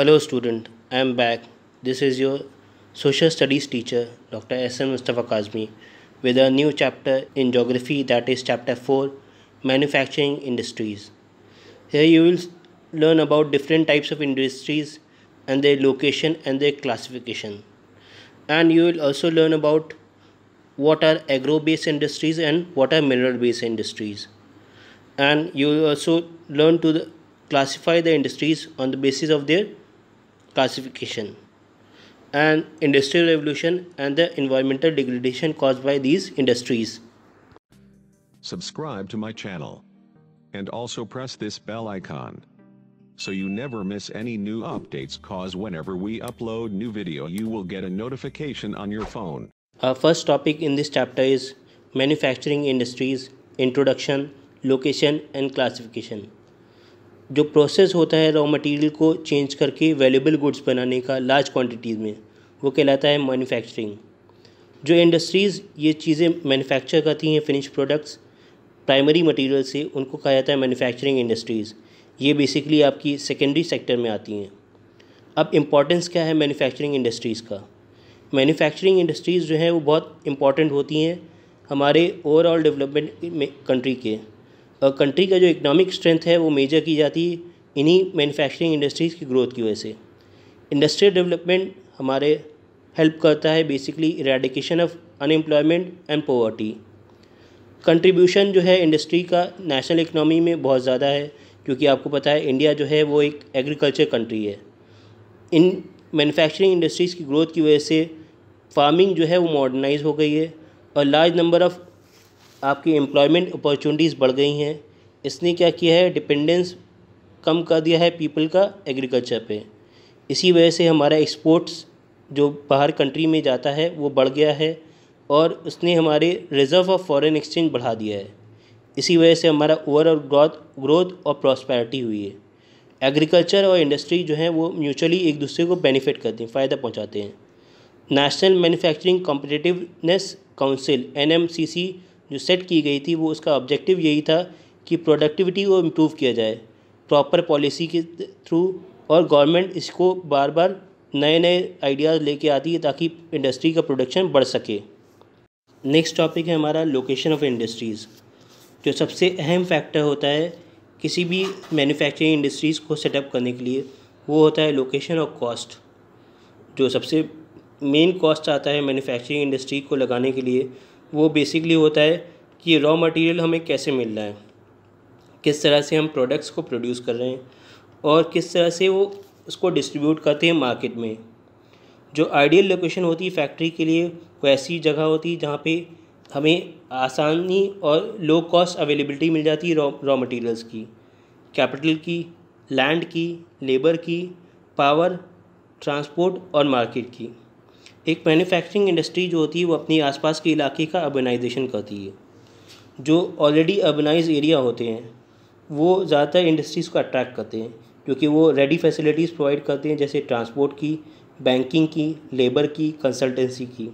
Hello student, I am back. This is your social studies teacher Dr. S.M. Mustafa Kazmi with a new chapter in geography that is chapter 4 manufacturing industries. Here you will learn about different types of industries and their location and their classification. And you will also learn about what are agro-based industries and what are mineral-based industries. And you will also learn to the, classify the industries on the basis of their classification and industrial revolution and the environmental degradation caused by these industries. Subscribe to my channel and also press this bell icon so you never miss any new updates cause whenever we upload new video you will get a notification on your phone. Our first topic in this chapter is manufacturing industries, introduction, location and classification. जो process होता है raw material को change करके valuable goods बनाने का large quantities में वो कहलाता है मैन्युफैक्चरिंग जो इंडस्ट्रीज़ ये चीज़ें मैन्युफैक्चर करती हैं फिनिश प्रोडक्ट्स प्राइमरी मटेरियल से उनको कहा जाता है मैन्युफैक्चरिंग इंडस्ट्रीज़ ये बेसिकली आपकी सेकेंडरी सेक्टर में आती हैं अब इम्पॉर्टेंस क्या है मैन्युफैक्चरिंग इंडस्ट्रीज़ का मैन्युफैक्चरिंग इंडस्ट्रीज़ जो हैं वो बहुत इम्पॉर्टेंट होती हैं हमारे ओवरऑल डेवलपमेंट में कंट्री के कंट्री का जो इकनॉमिक स्ट्रेंथ है वो मेजर की जाती है इन्हीं मैन्युफैक्चरिंग इंडस्ट्रीज़ की ग्रोथ की वजह से इंडस्ट्रियल डेवलपमेंट हमारे हेल्प करता है basically eradication of unemployment and poverty contribution जो है इंडस्ट्री का नेशनल इकनॉमी में बहुत ज़्यादा है क्योंकि आपको पता है इंडिया जो है वो एक एग्रीकल्चर कंट्री है इन मैन्युफैक्चरिंग इंडस्ट्रीज़ की ग्रोथ की वजह से फार्मिंग जो है वो मॉडर्नाइज हो गई है और लार्ज नंबर ऑफ़ आपकी एम्प्लॉयमेंट अपॉर्चुनिटीज़ बढ़ गई हैं इसने क्या किया है डिपेंडेंस कम कर दिया है पीपल का एग्रीकल्चर पे इसी वजह से हमारा एक्सपोर्ट्स जो बाहर कंट्री में जाता है वो बढ़ गया है और उसने हमारे रिज़र्व ऑफ फॉरेन एक्सचेंज बढ़ा दिया है इसी वजह से हमारा ओवरऑल ग्रोथ ग्रोथ और प्रॉस्पैरिटी हुई है एग्रीकल्चर और इंडस्ट्री जो है वो म्यूचुअली एक दूसरे को बेनिफिट करते हैं फ़ायदा पहुंचाते हैं national manufacturing competitiveness council N जो सेट की गई थी वो उसका ऑब्जेक्टिव यही था कि प्रोडक्टिविटी को इम्प्रूव किया जाए प्रॉपर पॉलिसी के थ्रू और गवर्नमेंट इसको बार बार नए नए आइडियाज़ लेके आती है ताकि इंडस्ट्री का प्रोडक्शन बढ़ सके नेक्स्ट टॉपिक है हमारा लोकेशन ऑफ इंडस्ट्रीज़ जो सबसे अहम फैक्टर होता है किसी भी मैन्युफैक्चरिंग इंडस्ट्रीज़ को सेटअप करने के लिए वो होता है लोकेशन और कॉस्ट जो सबसे मेन कॉस्ट आता है मैन्युफैक्चरिंग इंडस्ट्री को लगाने के लिए वो बेसिकली होता है कि रॉ मटेरियल हमें कैसे मिल रहा है किस तरह से हम प्रोडक्ट्स को प्रोड्यूस कर रहे हैं और किस तरह से वो उसको डिस्ट्रीब्यूट करते हैं मार्केट में जो आइडियल लोकेशन होती है फैक्ट्री के लिए वो ऐसी जगह होती है जहाँ पर हमें आसानी और लो कॉस्ट अवेलेबिलिटी मिल जाती है रॉ मटेरियल्स की कैपिटल की लैंड की लेबर की पावर ट्रांसपोर्ट और मार्केट की एक मैन्युफैक्चरिंग इंडस्ट्री जो होती है वो अपने आसपास के इलाके का अर्बनाइजेशन करती है जो ऑलरेडी अर्बनाइज एरिया होते हैं वो ज़्यादातर इंडस्ट्रीज़ को अट्रैक्ट करते हैं क्योंकि वो रेडी फैसिलिटीज़ प्रोवाइड करते हैं जैसे ट्रांसपोर्ट की बैंकिंग की लेबर की कंसल्टेंसी की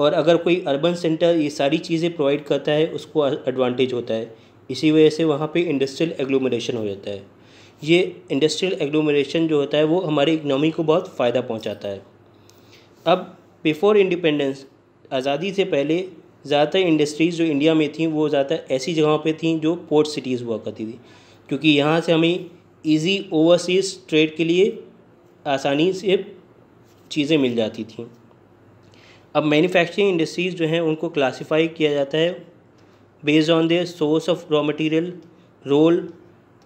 और अगर कोई अर्बन सेंटर ये सारी चीज़ें प्रोवाइड करता है उसको एडवांटेज होता है इसी वजह से वहाँ पे इंडस्ट्रियल एग्लोमरेशन हो जाता है ये इंडस्ट्रियल एग्लोमरेशन जो होता है वो हमारी इकनॉमी को बहुत फ़ायदा पहुँचाता है अब बिफ़ोर इंडिपेंडेंस आज़ादी से पहले ज़्यादातर इंडस्ट्रीज़ जो इंडिया में थी वो ज़्यादातर ऐसी जगहों पे थी जो पोर्ट सिटीज़ हुआ करती थी क्योंकि यहाँ से हमें इजी ओवरसीज ट्रेड के लिए आसानी से चीज़ें मिल जाती थी अब मैन्युफैक्चरिंग इंडस्ट्रीज़ जो हैं उनको क्लासिफाई किया जाता है based on their source of raw material role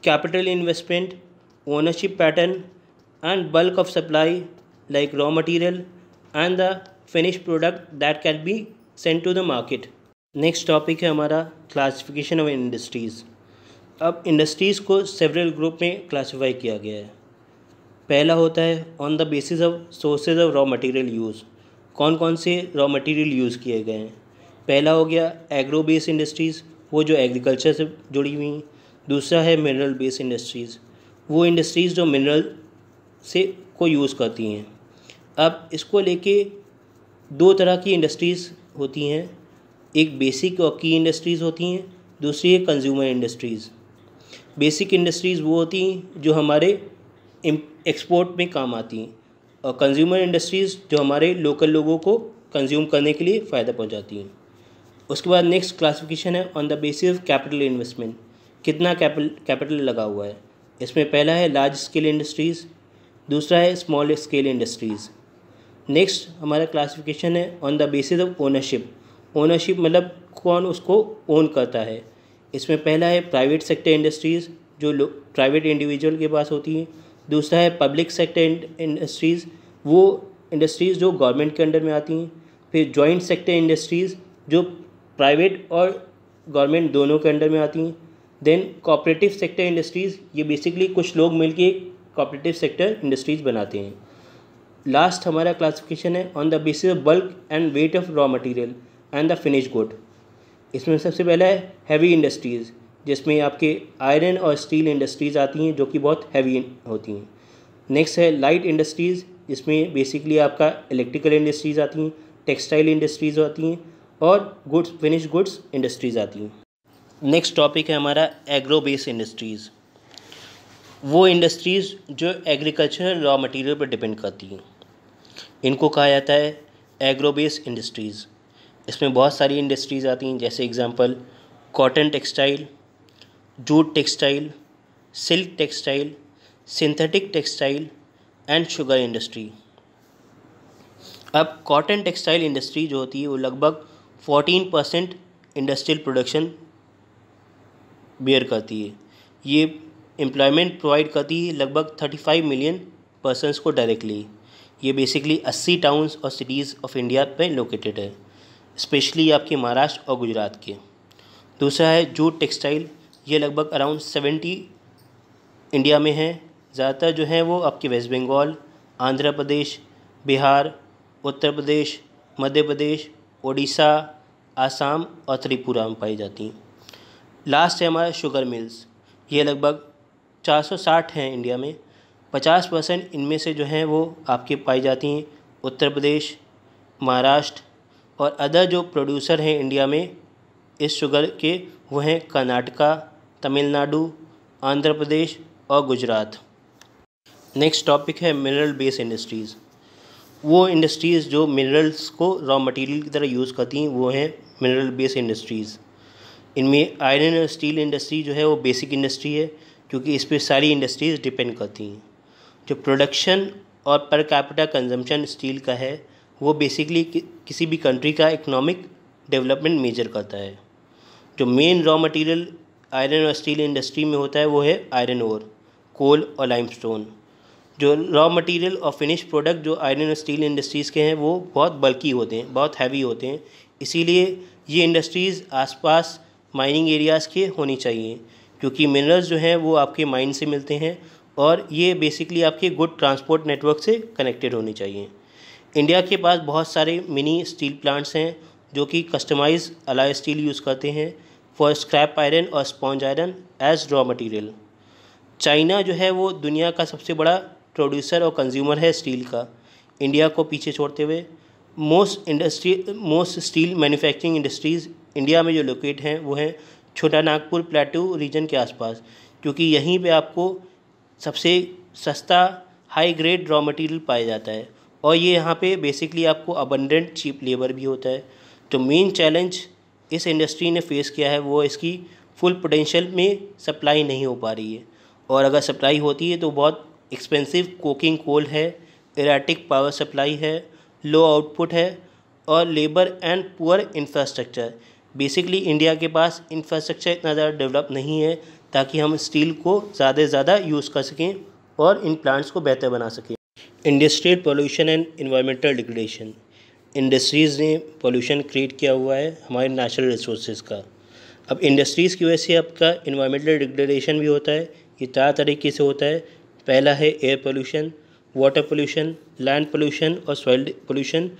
capital investment ownership pattern and bulk of supply like raw material and the finish product that can be send to the market next topic है हमारा classification of industries अब industries को several group में classify किया गया है पहला होता है on the basis of sources of raw material use कौन कौन से रॉ मटेरियल यूज़ किए गए हैं पहला हो गया एग्रो बेस इंडस्ट्रीज़ वो जो एग्रीकल्चर से जुड़ी हुई हैं दूसरा है मिनरल बेस इंडस्ट्रीज़ वो इंडस्ट्रीज़ जो मिनरल से को यूज़ करती हैं अब इसको लेके दो तरह की इंडस्ट्रीज़ होती हैं एक बेसिक और की इंडस्ट्रीज़ होती हैं दूसरी है कंज्यूमर इंडस्ट्रीज़ बेसिक इंडस्ट्रीज़ वो होती हैं जो हमारे एक्सपोर्ट में काम आती हैं और कंज्यूमर इंडस्ट्रीज़ जो हमारे लोकल लोगों को कंज्यूम करने के लिए फ़ायदा पहुंचाती हैं उसके बाद नेक्स्ट क्लासिफिकेशन है on the basis of capital investment कितना कैपिटल लगा हुआ है इसमें पहला है लार्ज स्केल इंडस्ट्रीज़ दूसरा है स्मॉल स्केल इंडस्ट्रीज़ नेक्स्ट हमारा क्लासिफिकेशन है on the basis of ownership ownership मतलब कौन उसको ओन करता है इसमें पहला है प्राइवेट सेक्टर इंडस्ट्रीज़ जो प्राइवेट इंडिविजुअल के पास होती हैं दूसरा है पब्लिक सेक्टर इंडस्ट्रीज़ वो इंडस्ट्रीज़ जो गवर्नमेंट के अंडर में आती हैं फिर जॉइंट सेक्टर इंडस्ट्रीज़ जो प्राइवेट और गवर्नमेंट दोनों के अंडर में आती हैं देन कॉपरेटिव सेक्टर इंडस्ट्रीज़ ये बेसिकली कुछ लोग मिलके कॉपरेटिव सेक्टर इंडस्ट्रीज़ बनाते हैं लास्ट हमारा क्लासिफिकेशन है on the basis of bulk and weight of raw material and the finish good इसमें सबसे पहला है हैवी इंडस्ट्रीज़ जिसमें आपके आयरन और स्टील इंडस्ट्रीज़ आती हैं जो कि बहुत हैवी होती हैं नेक्स्ट है लाइट इंडस्ट्रीज़ जिसमें बेसिकली आपका इलेक्ट्रिकल इंडस्ट्रीज़ आती हैं टेक्सटाइल इंडस्ट्रीज़ आती हैं और गुड्स फिनिश गुड्स इंडस्ट्रीज़ आती हैं नेक्स्ट टॉपिक है हमारा एग्रो बेस इंडस्ट्रीज़ वो इंडस्ट्रीज़ जो एग्रीकल्चर रॉ मटेरियल पर डिपेंड करती हैं इनको कहा जाता है एग्रोबेस इंडस्ट्रीज़ इसमें बहुत सारी इंडस्ट्रीज़ आती हैं जैसे example cotton textile jute textile silk textile synthetic textile and sugar industry अब कॉटन टेक्सटाइल इंडस्ट्री जो होती है वो लगभग 14 परसेंट इंडस्ट्रियल प्रोडक्शन बेयर करती है ये एम्प्लॉयमेंट प्रोवाइड करती है लगभग 35 मिलियन पर्सनस को डायरेक्टली ये बेसिकली अस्सी टाउन्स और सिटीज़ ऑफ इंडिया पे लोकेटेड है स्पेशली आपके महाराष्ट्र और गुजरात के दूसरा है जूट टेक्सटाइल ये लगभग अराउंड सेवेंटी इंडिया में है ज़्यादातर जो हैं वो आपके वेस्ट बंगाल आंध्र प्रदेश बिहार उत्तर प्रदेश मध्य प्रदेश ओडिशा आसाम और त्रिपुरा में पाई जाती हैं लास्ट है हमारा शुगर मिल्स ये लगभग 460 हैं इंडिया में पचास परसेंट इनमें से जो हैं वो आपके पाई जाती हैं उत्तर प्रदेश महाराष्ट्र और अदर जो प्रोड्यूसर हैं इंडिया में इस शुगर के वो हैं कर्नाटका तमिलनाडु आंध्र प्रदेश और गुजरात नेक्स्ट टॉपिक है मिनरल बेस इंडस्ट्रीज़ वो इंडस्ट्रीज़ जो मिनरल्स को रॉ मटेरियल की तरह यूज़ करती हैं वो हैं मिनरल बेस इंडस्ट्रीज़ इनमें आयरन और स्टील इंडस्ट्री जो है वो बेसिक इंडस्ट्री है क्योंकि इस पर सारी इंडस्ट्रीज़ डिपेंड करती हैं जो प्रोडक्शन और पर कैपिटा कंजम्पशन स्टील का है वो बेसिकली कि, किसी भी कंट्री का इकोनॉमिक डेवलपमेंट मेजर करता है जो मेन रॉ मटेरियल आयरन और स्टील इंडस्ट्री में होता है वो है आयरन ओर कोल और लाइमस्टोन जो रॉ मटेरियल और फिनिश प्रोडक्ट जो आयरन और स्टील इंडस्ट्रीज़ के हैं वो बहुत बल्कि होते हैं बहुत हैवी होते हैं इसीलिए ये इंडस्ट्रीज़ आसपास माइनिंग एरियाज़ के होनी चाहिए क्योंकि मिनरल्स जो हैं वो आपके माइन से मिलते हैं और ये बेसिकली आपके गुड ट्रांसपोर्ट नेटवर्क से कनेक्टेड होनी चाहिए इंडिया के पास बहुत सारे मिनी स्टील प्लांट्स हैं जो कि कस्टमाइज अलाय स्टील यूज़ करते हैं फॉर स्क्रैप आयरन और sponge iron as raw material China जो है वो दुनिया का सबसे बड़ा प्रोड्यूसर और कंज्यूमर है स्टील का इंडिया को पीछे छोड़ते हुए most industry most steel manufacturing industries India में जो लोकेट हैं वो हैं छोटा नागपुर प्लेटू रीजन के आसपास क्योंकि यहीं पे आपको सबसे सस्ता हाई ग्रेड रॉ मटेरियल पाया जाता है और ये यहाँ पे बेसिकली आपको अबंडेंट चीप लेबर भी होता है तो मेन चैलेंज इस इंडस्ट्री ने फेस किया है वो इसकी फुल पोटेंशियल में सप्लाई नहीं हो पा रही है और अगर सप्लाई होती है तो बहुत एक्सपेंसिव कोकिंग कोल है इराटिक पावर सप्लाई है लो आउटपुट है और labour and poor infrastructure basically India के पास इंफ्रास्ट्रक्चर इतना ज़्यादा डेवलप नहीं है ताकि हम स्टील को ज़्यादा से ज़्यादा यूज़ कर सकें और इन प्लांट्स को बेहतर बना सकें industrial pollution and environmental degradation industries ने पोल्यूशन क्रिएट किया हुआ है हमारे नेचुरल रिसोर्सेज का अब इंडस्ट्रीज़ की वजह से आपका इन्वायरमेंटल डिग्रेडेशन भी होता है ये चार तरीके से होता है पहला है air pollution water pollution land pollution और सॉइल पोल्यूशन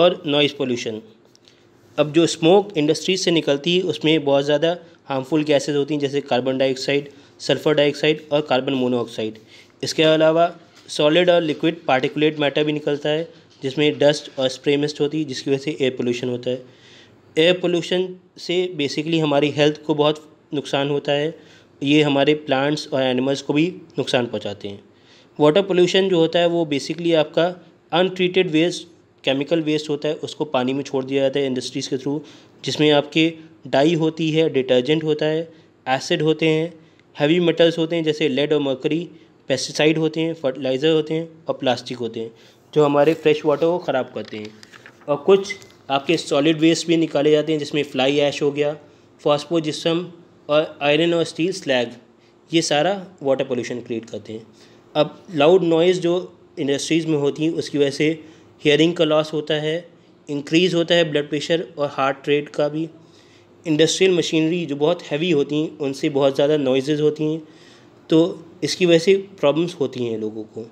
और नॉइज़ पोल्यूशन अब जो स्मोक इंडस्ट्रीज से निकलती है उसमें बहुत ज़्यादा हार्मफुल गैसेज होती हैं जैसे कार्बन डाइऑक्साइड सल्फर डाइऑक्साइड और कार्बन मोनोऑक्साइड इसके अलावा सॉलिड और लिक्विड पार्टिकुलेट मैटर भी निकलता है जिसमें डस्ट और स्प्रे मिस्ट होती है जिसकी वजह से एयर पोल्यूशन होता है एयर पोल्यूशन से बेसिकली हमारी हेल्थ को बहुत नुकसान होता है ये हमारे प्लांट्स और एनिमल्स को भी नुकसान पहुँचाते हैं वाटर पोल्यूशन जो होता है वो बेसिकली आपका अनट्रीटेड वेस्ट केमिकल वेस्ट होता है उसको पानी में छोड़ दिया जाता है इंडस्ट्रीज़ के थ्रू जिसमें आपके डाई होती है डिटर्जेंट होता है एसिड होते हैं हैवी मेटल्स होते हैं जैसे लेड और मकरी पेस्टिसाइड होते हैं फर्टिलाइज़र होते हैं और प्लास्टिक होते हैं जो हमारे फ्रेश वाटर को ख़राब करते हैं और कुछ आपके सॉलिड वेस्ट भी निकाले जाते हैं जिसमें फ्लाई ऐश हो गया फॉस्पोजिसम और आयरन और स्टील स्लैग ये सारा वाटर पोल्यूशन क्रिएट करते हैं अब लाउड नॉइज़ जो इंडस्ट्रीज़ में होती हैं उसकी वजह से हियरिंग का लॉस होता है इंक्रीज़ होता है ब्लड प्रेशर और हार्ट रेट का भी इंडस्ट्रियल मशीनरी जो बहुत हैवी होती हैं उनसे बहुत ज़्यादा नॉइज़ होती हैं तो इसकी वजह से प्रॉब्लम्स होती हैं लोगों को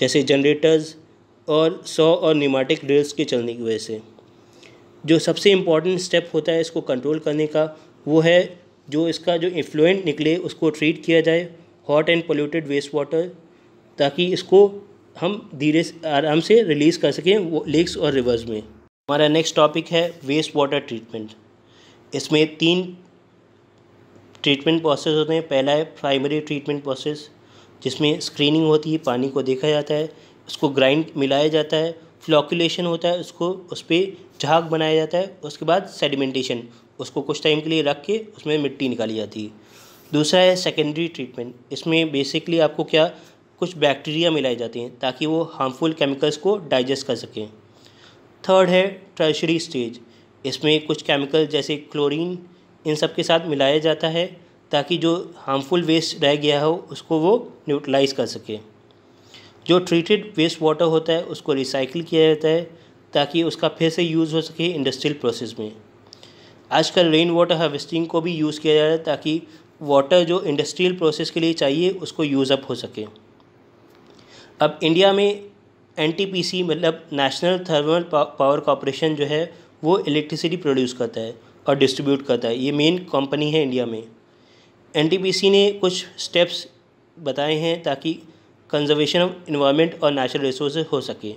जैसे जनरेटर्स और सौ और निमाटिक ड्रिल्स के चलने की वजह से जो सबसे इम्पॉर्टेंट स्टेप होता है इसको कंट्रोल करने का वो है जो इसका जो इन्फ्लुएंट निकले उसको ट्रीट किया जाए hot and polluted waste water ताकि इसको हम धीरे आराम से रिलीज़ कर सकें वो लेक्स और रिवर्स में हमारा नेक्स्ट टॉपिक है वेस्ट वाटर ट्रीटमेंट इसमें तीन ट्रीटमेंट प्रोसेस होते हैं पहला है प्राइमरी ट्रीटमेंट प्रोसेस जिसमें स्क्रीनिंग होती है पानी को देखा जाता है उसको ग्राइंड मिलाया जाता है फ्लॉकुलेशन होता है उसको उस पर झाग बनाया जाता है उसके बाद सेडिमेंटेशन उसको कुछ टाइम के लिए रख के उसमें मिट्टी निकाली जाती है दूसरा है सेकेंडरी ट्रीटमेंट इसमें बेसिकली आपको क्या कुछ बैक्टीरिया मिलाए जाते हैं ताकि वो हार्मफुल केमिकल्स को डाइजेस्ट कर सकें थर्ड है ट्रेशरी स्टेज इसमें कुछ केमिकल जैसे क्लोरीन इन सब के साथ मिलाया जाता है ताकि जो हार्मफुल वेस्ट रह गया हो उसको वो न्यूट्रलाइज कर सके जो ट्रीटेड वेस्ट वाटर होता है उसको रिसाइकिल किया जाता है ताकि उसका फिर से यूज़ हो सके इंडस्ट्रियल प्रोसेस में आजकल रेन वाटर हार्वेस्टिंग को भी यूज़ किया जा रहा है ताकि वाटर जो इंडस्ट्रियल प्रोसेस के लिए चाहिए उसको यूज़ अप हो सके अब इंडिया में एन मतलब नेशनल थर्मल पावर कॉरपोरेशन जो है वो इलेक्ट्रिसिटी प्रोड्यूस करता है और डिस्ट्रीब्यूट करता है ये मेन कंपनी है इंडिया में एन ने कुछ स्टेप्स बताए हैं ताकि कंजर्वेशन ऑफ इन्वायरमेंट और नेचुरल रिसोर्स हो सके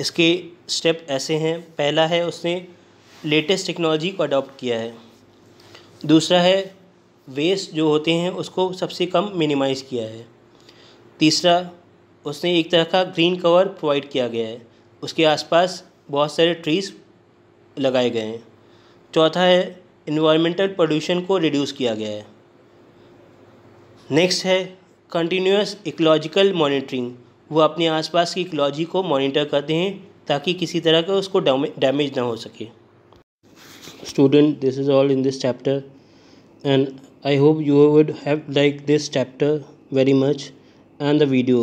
इसके स्टेप ऐसे हैं पहला है उसने लेटेस्ट टेक्नोलॉजी को अडॉप्ट किया है दूसरा है वेस्ट जो होते हैं उसको सबसे कम मिनिमाइज़ किया है तीसरा उसने एक तरह का ग्रीन कवर प्रोवाइड किया गया है उसके आसपास बहुत सारे ट्रीज़ लगाए गए हैं चौथा है इन्वायरमेंटल पोल्यूशन को रिड्यूस किया गया है नेक्स्ट है कंटिन्यूस इकोलॉजिकल मॉनिटरिंग वो अपने आसपास की इकोलॉजी को मॉनिटर करते हैं ताकि किसी तरह का उसको डैमेज ना हो सके student this is all in this chapter and I hope you would have like this chapter very much and the video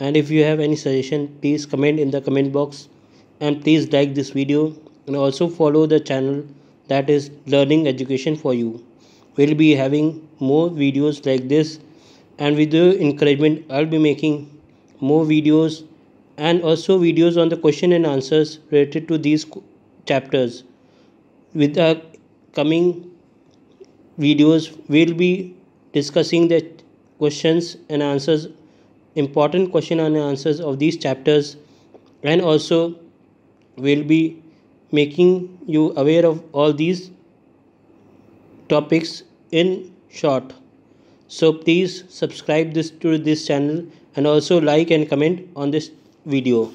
and if you have any suggestion please comment in the comment box and please like this video and also follow the channel that is learning education for you we'll be having more videos like this and with your encouragement i'll be making more videos and also videos on the question and answers related to these chapters with the coming videos we'll be discussing the questions and answers important question and answers of these chapters and also we'll be making you aware of all these topics in short. So please subscribe this to this channel and also like and comment on this video.